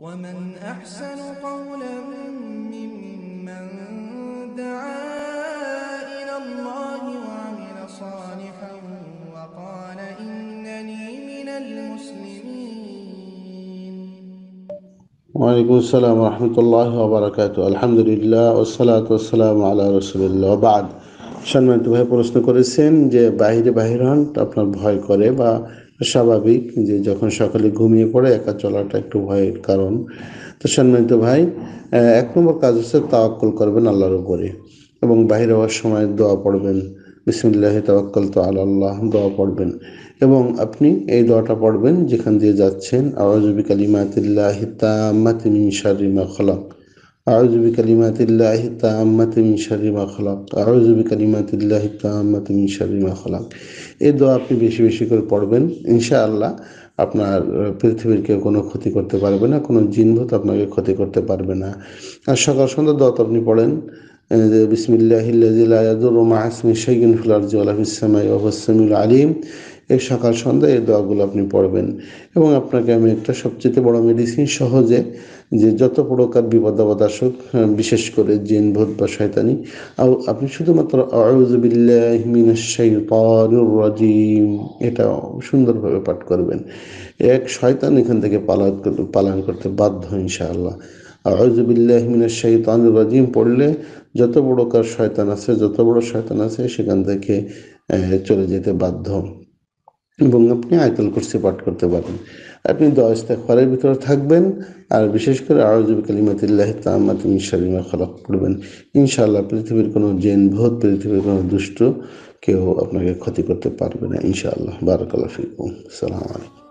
ومن أحسن قولا ممن دعا إلى الله وعمل صالحا وقال إنني من المسلمين وعليكم السلام ورحمة الله وبركاته الحمد لله والصلاة والسلام على رسول الله وبعد সম্মানিত ভাই প্রশ্ন করেছেন যে বাহিরে বাহির হন আপনার ভয় করে বা স্বাভাবিক যে যখন সকালে ঘুমিয়ে পড়ে একা চলাটা একটু ভয়ের কারণ তো সম্মানিত ভাই এক নম্বর কাজ হচ্ছে তাওয়াক্কল করবেন আল্লাহর উপরে এবং বাহির হওয়ার সময় দোয়া পড়বেন বিসমুল্লাহ তাওয়াক্কল তো আল্লাহ দোয়া পড়বেন এবং আপনি এই দোয়াটা পড়বেন যেখান দিয়ে যাচ্ছেন আওয়াজবি কালিমাতিল্লাহ হিতামাতিমিন শারিমা খলাক أعوذ بكلمات الله التامة من شر ما خلق أعوذ بكلمات الله التامة من شر ما خلق এই দোয়া আপনি বেশি বেশি করে পড়বেন ইনশাআল্লাহ আপনার পৃথিবীর কেউ কোনো ক্ষতি করতে পারবে না কোনো জিনভূত আপনাকে ক্ষতি করতে পারবে না আর সকাল সন্ধ্যা দত আপনি পড়েন যে বিসমিল্লাহিল্লাহিল আলিম এই সকাল সন্ধ্যা এই দোয়াগুলো আপনি পড়বেন এবং আপনাকে আমি একটা সবচেয়ে বড় মেডিসিন সহজে যে যত প্রকার বিপদাবাদ আসুক হ্যাঁ, বিশেষ করে জিন ভূত বা শয়তানি আপনি শুধুমাত্র রাজিম এটা সুন্দরভাবে পাঠ করবেন এক শয়তান এখান থেকে পালন পালন করতে বাধ্য ইনশাআল্লাহ রাজিম পড়লে যত বড় কার শয়তান আছে যত বড় শয়তান আছে সেখান থেকে চলে যেতে বাধ্য এবং আপনি আয়তল কুরসি পাঠ করতে পারেন আপনি দশ ঘরের ভিতরে থাকবেন আর বিশেষ করে আরজব কালিমাতিল্লাহ তামাত ইনশালিমা খলাক করবেন ইনশাল্লাহ পৃথিবীর কোনো জেন ভোত পৃথিবীর কোনো দুষ্ট কেউ আপনাকে ক্ষতি করতে পারবে না ইনশাআল্লাহ বারাকাল্লাহ সালাম আলাইকুম